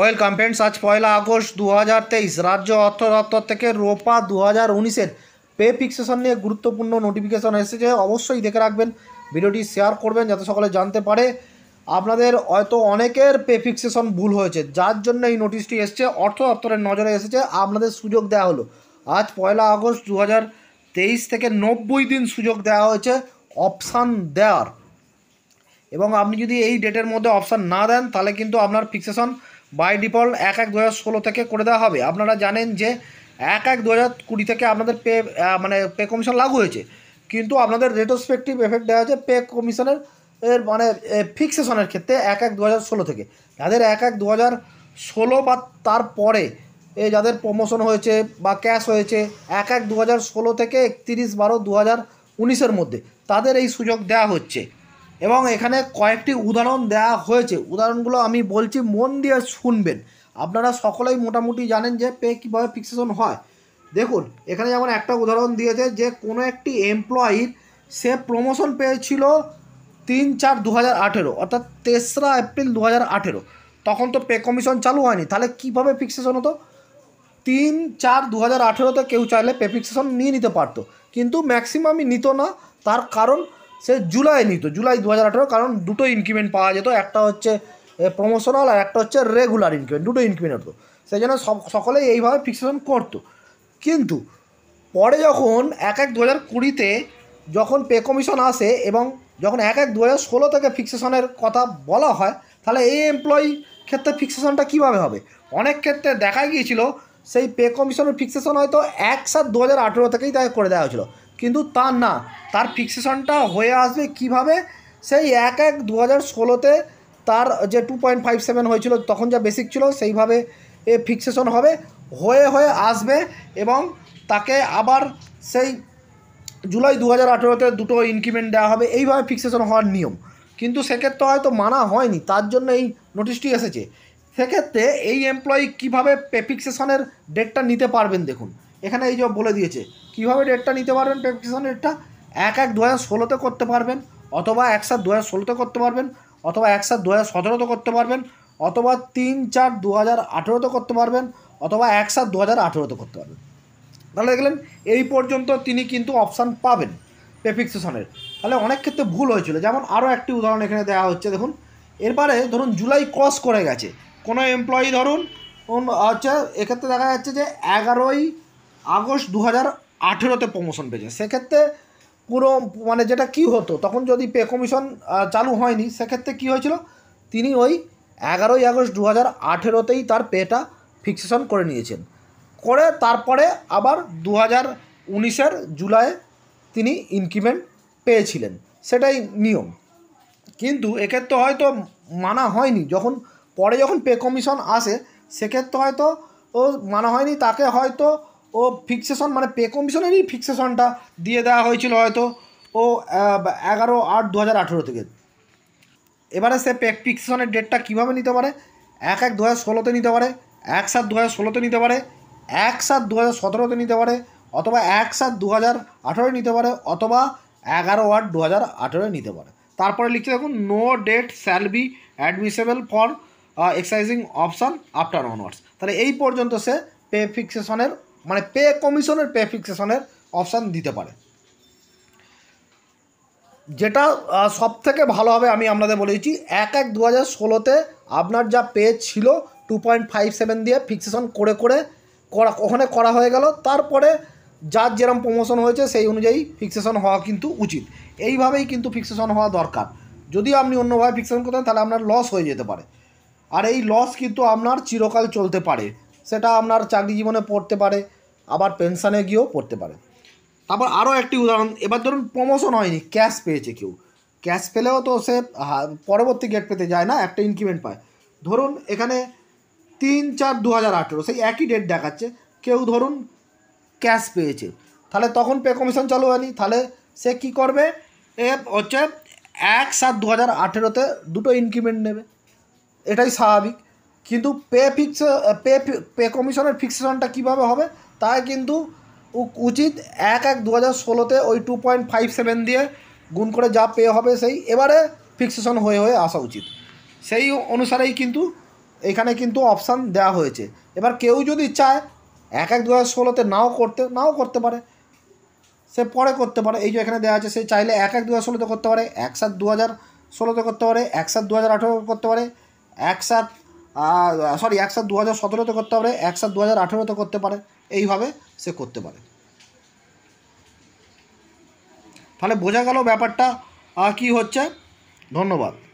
oil complaints আজ পয়লা August দু হাজার রাজ্য অর্থ দপ্তর থেকে রোপা দু হাজার উনিশের পে ফিক্সেশন নিয়ে গুরুত্বপূর্ণ নোটিফিকেশন এসেছে অবশ্যই দেখে রাখবেন ভিডিওটি শেয়ার করবেন যাতে সকলে জানতে পারে আপনাদের হয়তো অনেকের পে ফিক্সেশন ভুল হয়েছে যার জন্য এই নোটিশটি এসছে অর্থ দপ্তরের নজরে এসেছে আপনাদের সুযোগ দেওয়া হলো আজ পয়লা আগস্ট দু হাজার থেকে নব্বই দিন সুযোগ দেওয়া হয়েছে অপশান দেওয়ার এবং আপনি যদি এই ডেটের মধ্যে অপশান না দেন তাহলে কিন্তু আপনার ফিক্সেশন বাই ডিফল্ট এক এক দু হাজার ষোলো থেকে করে দেওয়া হবে আপনারা জানেন যে এক এক দু হাজার কুড়ি থেকে আপনাদের পে মানে পে কমিশন লাগু হয়েছে কিন্তু আপনাদের রেটোসপেক্টিভ এফেক্ট দেওয়া হয়েছে পে কমিশনের এর মানে ফিক্সেশনের ক্ষেত্রে এক এক দু হাজার ষোলো থেকে যাদের এক এক দু হাজার ষোলো বা তারপরে এ যাদের প্রমোশন হয়েছে বা ক্যাশ হয়েছে এক এক দু হাজার ষোলো থেকে একত্রিশ বারো দু হাজার উনিশের মধ্যে তাদের এই সুযোগ দেওয়া হচ্ছে এবং এখানে কয়েকটি উদাহরণ দেওয়া হয়েছে উদাহরণগুলো আমি বলছি মন দিয়ে শুনবেন আপনারা সকলেই মোটামুটি জানেন যে পে কীভাবে ফিক্সেশন হয় দেখুন এখানে যেমন একটা উদাহরণ দিয়েছে যে কোনো একটি এমপ্লয়ির সে প্রমোশন পেয়েছিল তিন চার দু হাজার আঠেরো অর্থাৎ তেসরা এপ্রিল দু হাজার আঠেরো তখন তো পে কমিশন চালু হয়নি তাহলে কীভাবে ফিক্সেশন হতো তিন চার দু হাজার আঠেরোতে কেউ চাইলে পে ফিক্সেশন নিয়ে নিতে পারতো কিন্তু ম্যাক্সিমামই নিত না তার কারণ সে জুলাই নিত জুলাই দু হাজার আঠেরো কারণ দুটো ইনক্রিমেন্ট পাওয়া যেত একটা হচ্ছে প্রমোশনাল আর একটা হচ্ছে রেগুলার ইনক্রিমেন্ট দুটো ইনক্রিমেন্ট হতো সেই জন্য সব সকলেই এইভাবে ফিক্সেশন করতো কিন্তু পরে যখন এক এক দু হাজার কুড়িতে যখন পে কমিশন আসে এবং যখন এক এক দু হাজার ষোলো থেকে ফিক্সেশনের কথা বলা হয় তাহলে এই এমপ্লয়ি ক্ষেত্রে ফিক্সেশনটা কীভাবে হবে অনেক ক্ষেত্রে দেখা গিয়েছিল সেই পে কমিশনের ফিক্সেশন হয়তো এক সাত দু হাজার আঠেরো থেকেই তাকে করে দেওয়া হয়েছিল কিন্তু তা না তার ফিক্সেশনটা হয়ে আসবে কিভাবে সেই এক এক দু হাজার ষোলোতে তার যে টু পয়েন্ট ফাইভ সেভেন হয়েছিল তখন যা বেসিক ছিল সেইভাবে এ ফিক্সেশন হবে হয়ে হয়ে আসবে এবং তাকে আবার সেই জুলাই দু হাজার আঠেরোতে দুটো ইনক্রিমেন্ট দেওয়া হবে এইভাবে ফিক্সেশন হওয়ার নিয়ম কিন্তু সেক্ষেত্রে হয়তো মানা হয়নি তার জন্য এই নোটিশটি এসেছে সেক্ষেত্রে এই এমপ্লয়ি কীভাবে পে ফিক্সেশনের ডেটটা নিতে পারবেন দেখুন এখানে এই জব বলে দিয়েছে কীভাবে ডেটটা নিতে পারবেন প্রেসক্রিপশন ডেটটা এক এক দু হাজার ষোলোতে করতে পারবেন অথবা এক সাত দু হাজার ষোলোতে করতে পারবেন অথবা এক সাত দু হাজার সতেরোতে করতে পারবেন অথবা তিন চার দু হাজার আঠেরোতে করতে পারবেন অথবা এক সাত দু হাজার আঠেরোতে করতে পারবেন তাহলে দেখলেন এই পর্যন্ত তিনি কিন্তু অপশান পাবেন প্রেফিক্সেশনের তাহলে অনেক ক্ষেত্রে ভুল হয়েছিল যেমন আরও একটি উদাহরণ এখানে দেওয়া হচ্ছে দেখুন এরপরে ধরুন জুলাই ক্রস করে গেছে কোনো এমপ্লয়ি ধরুন হচ্ছে এক্ষেত্রে দেখা যাচ্ছে যে এগারোই আগস্ট দু হাজার আঠেরোতে প্রমোশন পেয়েছে সেক্ষেত্রে পুরো মানে যেটা কি হতো তখন যদি পে কমিশন চালু হয়নি সেক্ষেত্রে কি হয়েছিল তিনি ওই এগারোই আগস্ট দু হাজার আঠেরোতেই তার পেটা ফিক্সেশন করে নিয়েছেন করে তারপরে আবার দু হাজার উনিশের জুলাইয়ে তিনি ইনক্রিমেন্ট পেয়েছিলেন সেটাই নিয়ম কিন্তু এক্ষেত্রে হয়তো মানা হয়নি যখন পরে যখন পে কমিশন আসে সেক্ষেত্রে হয়তো ও মানা হয়নি তাকে হয়তো ও ফিক্সেশন মানে পে কমিশনেরই ফিক্সেশনটা দিয়ে দেওয়া হয়েছিল হয়তো ও এগারো আট দু হাজার আঠেরো থেকে এবারে সে পে ফিক্সেশনের ডেটটা কীভাবে নিতে পারে এক এক দু হাজার ষোলোতে নিতে পারে এক সাত দু হাজার ষোলোতে নিতে পারে এক সাত দু হাজার সতেরোতে নিতে পারে অথবা এক সাত দু হাজার আঠেরোয় নিতে পারে অথবা এগারো আট দু হাজার আঠেরোয় নিতে পারে তারপরে লিখতে দেখুন no date shall be admissible for exercising option after onwards তাহলে এই পর্যন্ত সে পে ফিক্সেশনের মানে পে কমিশনের পে ফিক্সেশনের অপশান দিতে পারে যেটা সব থেকে ভালো হবে আমি আপনাদের বলে দিচ্ছি এক এক দু হাজার ষোলোতে আপনার যা পে ছিল টু পয়েন্ট ফাইভ সেভেন দিয়ে ফিক্সেশন করে করে করা ওখানে করা হয়ে গেল তারপরে যার যেরম প্রমোশন হয়েছে সেই অনুযায়ী ফিক্সেশন হওয়া কিন্তু উচিত এইভাবেই কিন্তু ফিক্সেশন হওয়া দরকার যদি আপনি অন্যভাবে ফিক্সেশন করতেন তাহলে আপনার লস হয়ে যেতে পারে আর এই লস কিন্তু আপনার চিরকাল চলতে পারে সেটা আপনার চাকরি জীবনে পড়তে পারে আবার পেনশানে গিয়েও পড়তে পারে তারপর আরও একটি উদাহরণ এবার ধরুন প্রমোশন হয়নি ক্যাশ পেয়েছে কেউ ক্যাশ পেলেও তো সে পরবর্তী গেট পেতে যায় না একটা ইনক্রিমেন্ট পায় ধরুন এখানে তিন চার দু হাজার আঠেরো সেই একই ডেট দেখাচ্ছে কেউ ধরুন ক্যাশ পেয়েছে তাহলে তখন পে কমিশন চালু হয়নি তাহলে সে কি করবে এ হচ্ছে এক সাত দু হাজার আঠেরোতে দুটো ইনক্রিমেন্ট নেবে এটাই স্বাভাবিক কিন্তু পে ফিক্স পে পে কমিশনের ফিক্সেশনটা কীভাবে হবে তা কিন্তু উচিত এক এক দু হাজার ষোলোতে ওই টু পয়েন্ট ফাইভ সেভেন দিয়ে গুণ করে যা পে হবে সেই এবারে ফিক্সেশন হয়ে হয়ে আসা উচিত সেই অনুসারেই কিন্তু এখানে কিন্তু অপশান দেওয়া হয়েছে এবার কেউ যদি চায় এক এক দু হাজার ষোলোতে নাও করতে নাও করতে পারে সে পরে করতে পারে এই যে এখানে দেওয়া আছে সে চাইলে এক এক দু হাজার ষোলোতে করতে পারে এক সাত দু হাজার ষোলোতে করতে পারে এক সাত দু হাজার আঠেরো করতে পারে এক সাত সরি এক সাত দু হাজার সতেরোতে করতে পারে এক সাত দু হাজার আঠেরোতে করতে পারে এইভাবে সে করতে পারে তাহলে বোঝা গেল ব্যাপারটা কি হচ্ছে ধন্যবাদ